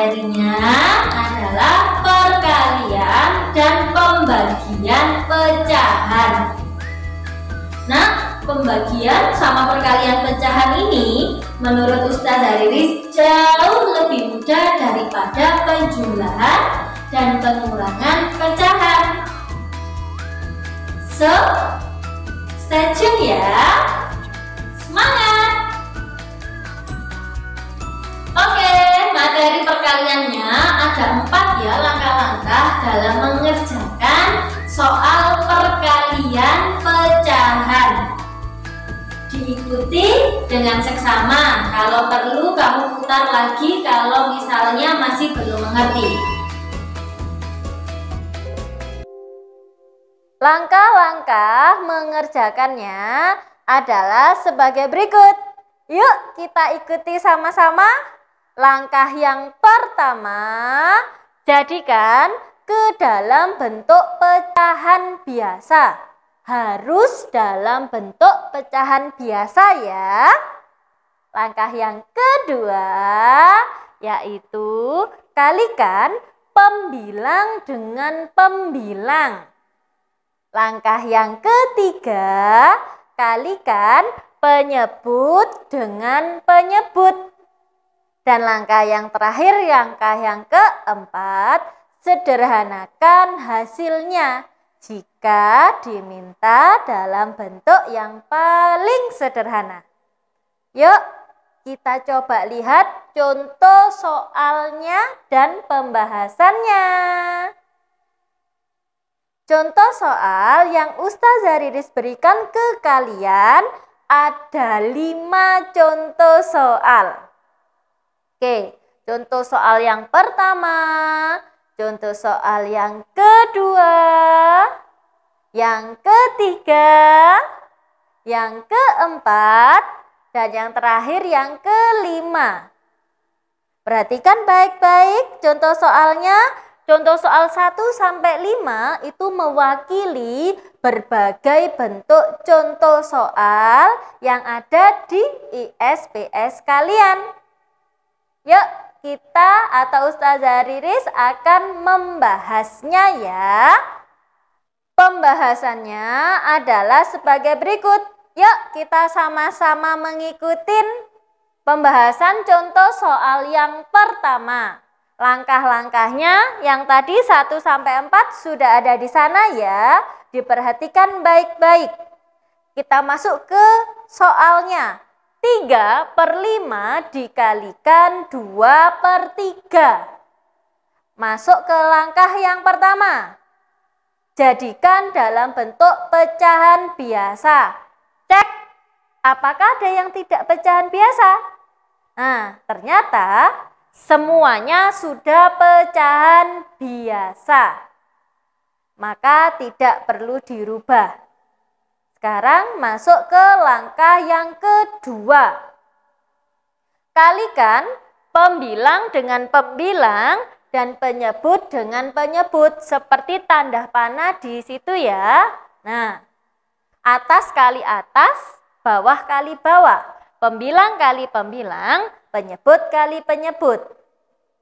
materinya adalah perkalian dan pembagian pecahan. Nah, pembagian sama perkalian pecahan ini menurut Ustaz Hariris jauh lebih mudah daripada penjumlahan dan pengurangan pecahan. So, stay tune ya. Semangat! perkaliannya ada empat ya langkah-langkah dalam mengerjakan soal perkalian pecahan diikuti dengan seksama kalau perlu kamu putar lagi kalau misalnya masih belum mengerti langkah-langkah mengerjakannya adalah sebagai berikut yuk kita ikuti sama-sama langkah yang Pertama, jadikan ke dalam bentuk pecahan biasa. Harus dalam bentuk pecahan biasa ya. Langkah yang kedua yaitu kalikan pembilang dengan pembilang. Langkah yang ketiga, kalikan penyebut dengan penyebut. Dan langkah yang terakhir, langkah yang keempat, sederhanakan hasilnya jika diminta dalam bentuk yang paling sederhana. Yuk, kita coba lihat contoh soalnya dan pembahasannya. Contoh soal yang Ustaz Zaridis berikan ke kalian ada lima contoh soal. Oke, contoh soal yang pertama, contoh soal yang kedua, yang ketiga, yang keempat, dan yang terakhir yang kelima. Perhatikan baik-baik contoh soalnya. Contoh soal 1 sampai 5 itu mewakili berbagai bentuk contoh soal yang ada di ISPS kalian. Yuk, kita atau Ustazah Riris akan membahasnya ya. Pembahasannya adalah sebagai berikut. Yuk, kita sama-sama mengikuti pembahasan contoh soal yang pertama. Langkah-langkahnya yang tadi 1 sampai 4 sudah ada di sana ya. Diperhatikan baik-baik. Kita masuk ke soalnya. 3 per 5 dikalikan 2 per 3. Masuk ke langkah yang pertama. Jadikan dalam bentuk pecahan biasa. Cek, apakah ada yang tidak pecahan biasa? Nah, ternyata semuanya sudah pecahan biasa. Maka tidak perlu dirubah. Sekarang masuk ke langkah yang kedua. Kalikan pembilang dengan pembilang dan penyebut dengan penyebut seperti tanda panah di situ ya. Nah, atas kali atas, bawah kali bawah, pembilang kali pembilang, penyebut kali penyebut.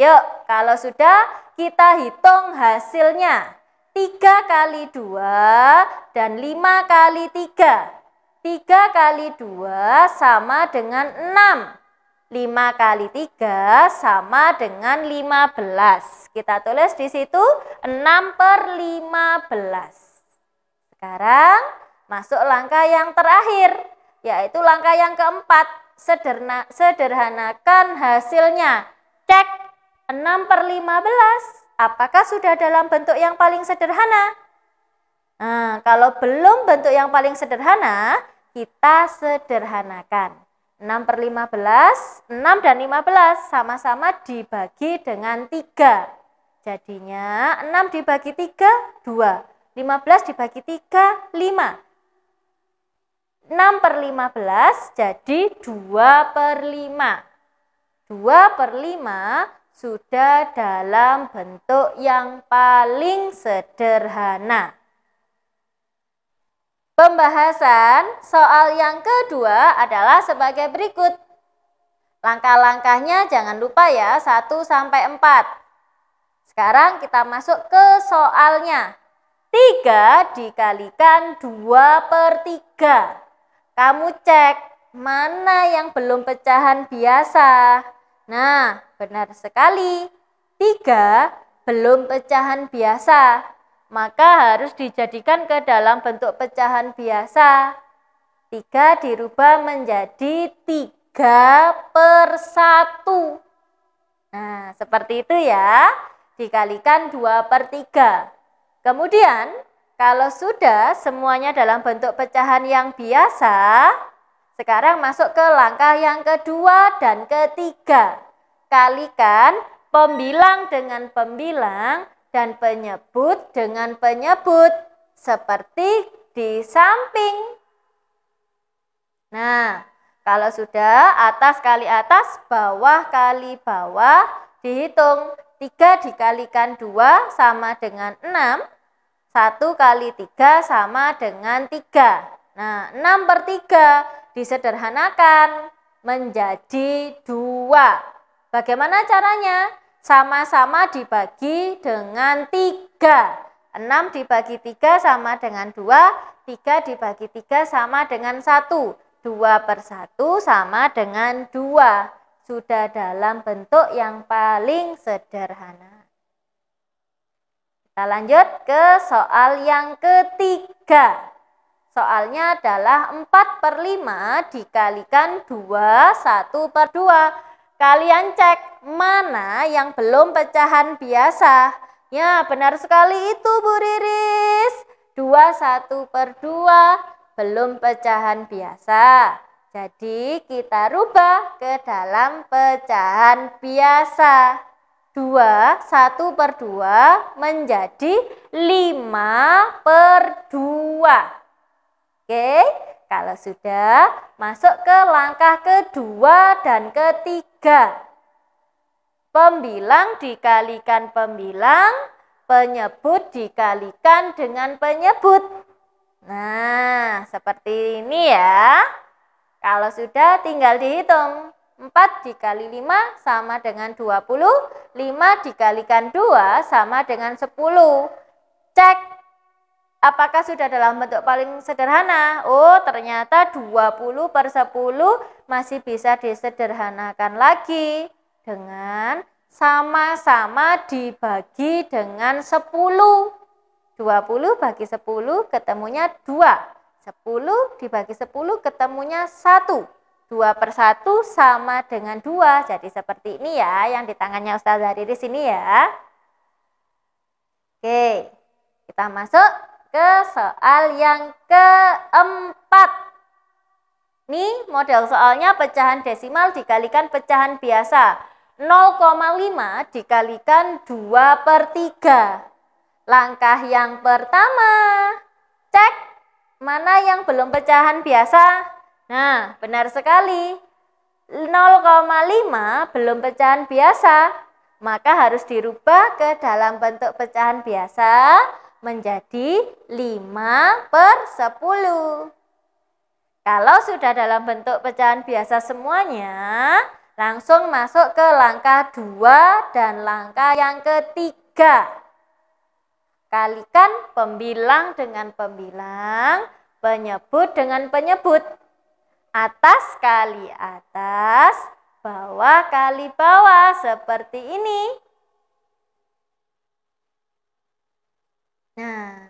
Yuk, kalau sudah kita hitung hasilnya. 3 kali 2 dan 5 kali 3. 3 kali 2 sama dengan 6. 5 kali 3 sama dengan 15. Kita tulis di situ 6 per 15. Sekarang masuk langkah yang terakhir, yaitu langkah yang keempat. Sederhana, sederhanakan hasilnya. Cek 6 per 15 Apakah sudah dalam bentuk yang paling sederhana? Nah, kalau belum bentuk yang paling sederhana, kita sederhanakan. 6 per 15, 6 dan 15 sama-sama dibagi dengan 3. Jadinya 6 dibagi 3, 2. 15 dibagi 3, 5. 6 per 15 jadi 2 per 5. 2 per 5 sudah dalam bentuk yang paling sederhana. Pembahasan soal yang kedua adalah sebagai berikut. Langkah-langkahnya jangan lupa ya, 1 sampai 4. Sekarang kita masuk ke soalnya. 3 dikalikan 2 per 3. Kamu cek mana yang belum pecahan biasa. Nah, Benar sekali. Tiga, belum pecahan biasa, maka harus dijadikan ke dalam bentuk pecahan biasa. Tiga dirubah menjadi tiga per satu. Nah, seperti itu ya. Dikalikan dua per tiga. Kemudian, kalau sudah semuanya dalam bentuk pecahan yang biasa, sekarang masuk ke langkah yang kedua dan ketiga. Kalikan pembilang dengan pembilang dan penyebut dengan penyebut seperti di samping. Nah, kalau sudah atas kali atas, bawah kali bawah, dihitung 3 dikalikan 2 sama dengan 6, 1 kali 3 sama dengan 3. Nah, 6 per 3 disederhanakan menjadi 2. Bagaimana caranya? Sama-sama dibagi dengan 3. 6 dibagi 3 sama dengan 2, 3 dibagi 3 sama dengan 1. 2 per 1 sama dengan 2. Sudah dalam bentuk yang paling sederhana. Kita lanjut ke soal yang ketiga. Soalnya adalah 4 per 5 dikalikan 2, 1 per 2. Kalian cek mana yang belum pecahan biasa. Ya, benar sekali itu Bu Riris. dua satu per dua belum pecahan biasa. Jadi kita rubah ke dalam pecahan biasa. dua satu per dua menjadi lima per dua Oke, kalau sudah masuk ke langkah kedua dan ketiga. 3. Pembilang dikalikan pembilang, penyebut dikalikan dengan penyebut. Nah, seperti ini ya. Kalau sudah tinggal dihitung. 4 dikali 5 sama dengan 20, 5 dikalikan 2 sama dengan 10. Cek Apakah sudah dalam bentuk paling sederhana? Oh, ternyata 20 per 10 masih bisa disederhanakan lagi dengan sama-sama dibagi dengan 10. 20 bagi 10 ketemunya 2. 10 dibagi 10 ketemunya 1. 2 per 1 sama dengan 2. Jadi seperti ini ya yang di tangannya Ustazah di sini ya. Oke, kita masuk ke soal yang keempat. Nih, model soalnya pecahan desimal dikalikan pecahan biasa. 0,5 dikalikan 2 per 3. Langkah yang pertama, cek mana yang belum pecahan biasa. Nah, benar sekali. 0,5 belum pecahan biasa, maka harus dirubah ke dalam bentuk pecahan biasa menjadi 5 per 10. Kalau sudah dalam bentuk pecahan biasa semuanya, langsung masuk ke langkah 2 dan langkah yang ketiga. Kalikan pembilang dengan pembilang, penyebut dengan penyebut. Atas kali atas, bawah kali bawah seperti ini. Nah,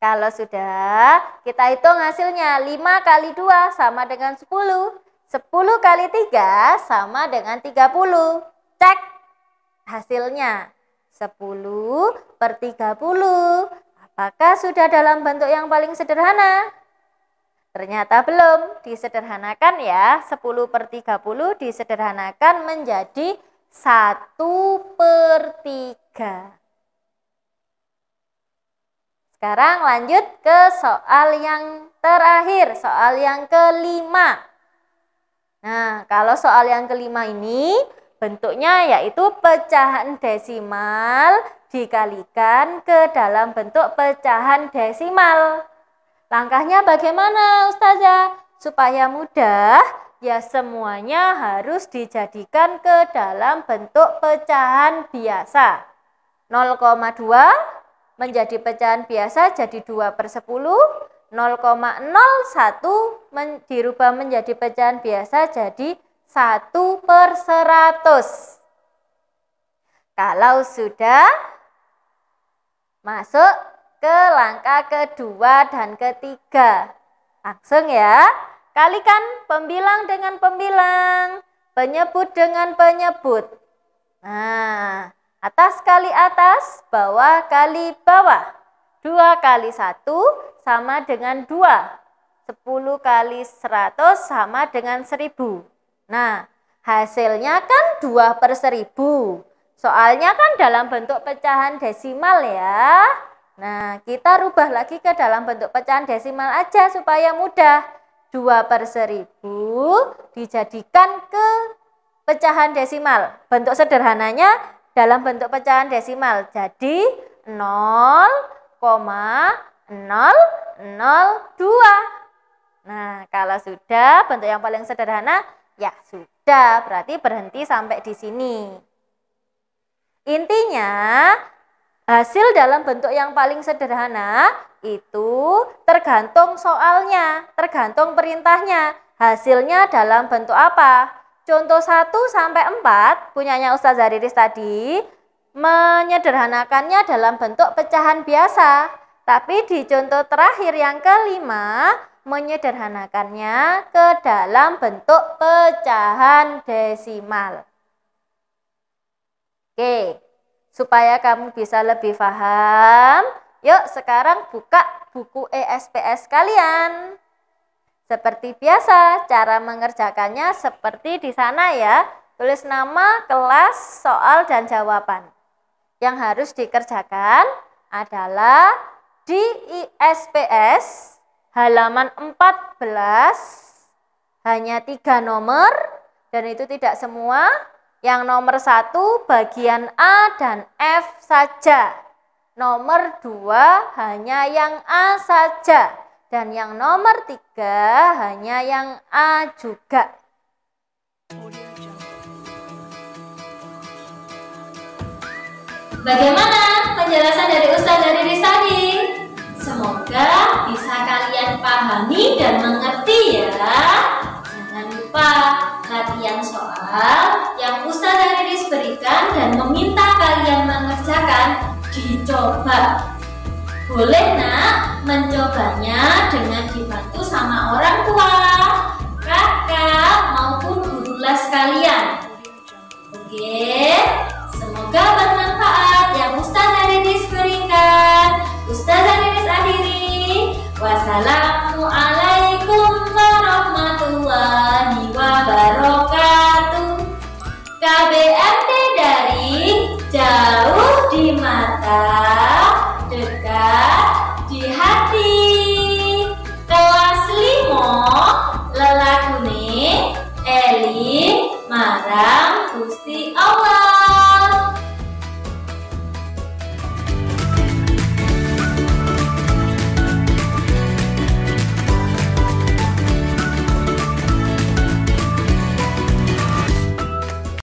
kalau sudah, kita hitung hasilnya. 5 kali 2 sama dengan 10. 10 kali 3 sama dengan 30. Cek hasilnya. 10 per 30. Apakah sudah dalam bentuk yang paling sederhana? Ternyata belum. Disederhanakan ya. 10 per 30 disederhanakan menjadi 1 per 3. Sekarang lanjut ke soal yang terakhir, soal yang kelima. Nah, kalau soal yang kelima ini bentuknya yaitu pecahan desimal dikalikan ke dalam bentuk pecahan desimal. Langkahnya bagaimana Ustazah? Supaya mudah, ya semuanya harus dijadikan ke dalam bentuk pecahan biasa. 0,2 menjadi pecahan biasa jadi 2 per 10 0,01 men, dirubah menjadi pecahan biasa jadi 1 per 100 kalau sudah masuk ke langkah kedua dan ketiga langsung ya kalikan pembilang dengan pembilang penyebut dengan penyebut nah Atas kali atas, bawah kali bawah. 2 kali 1 sama dengan 2. 10 kali 100 sama dengan 1000. Nah, hasilnya kan 2 per 1000. Soalnya kan dalam bentuk pecahan desimal ya. Nah, kita rubah lagi ke dalam bentuk pecahan desimal aja supaya mudah. 2 per 1000 dijadikan ke pecahan desimal. Bentuk sederhananya dalam bentuk pecahan desimal. Jadi 0,002. Nah, kalau sudah bentuk yang paling sederhana, ya sudah, berarti berhenti sampai di sini. Intinya, hasil dalam bentuk yang paling sederhana itu tergantung soalnya, tergantung perintahnya. Hasilnya dalam bentuk apa? Contoh 1 sampai 4 punyanya Ustaz Hariris tadi menyederhanakannya dalam bentuk pecahan biasa. Tapi di contoh terakhir yang kelima menyederhanakannya ke dalam bentuk pecahan desimal. Oke, supaya kamu bisa lebih paham, yuk sekarang buka buku ESPS kalian. Seperti biasa, cara mengerjakannya seperti di sana ya. Tulis nama, kelas, soal, dan jawaban. Yang harus dikerjakan adalah di ISPS halaman 14 hanya tiga nomor dan itu tidak semua yang nomor satu bagian A dan F saja nomor dua hanya yang A saja dan yang nomor tiga hanya yang A juga. Bagaimana penjelasan dari Ustaz dari Risani? Semoga bisa kalian pahami dan mengerti ya. Jangan lupa latihan soal yang Ustaz dari Riz berikan dan meminta kalian mengerjakan dicoba boleh nak mencobanya dengan dibantu sama orang tua, kakak maupun guru les kalian. Oke, semoga bermanfaat yang Ustazah Riris berikan. Ustazah Riris akhiri. Wassalam.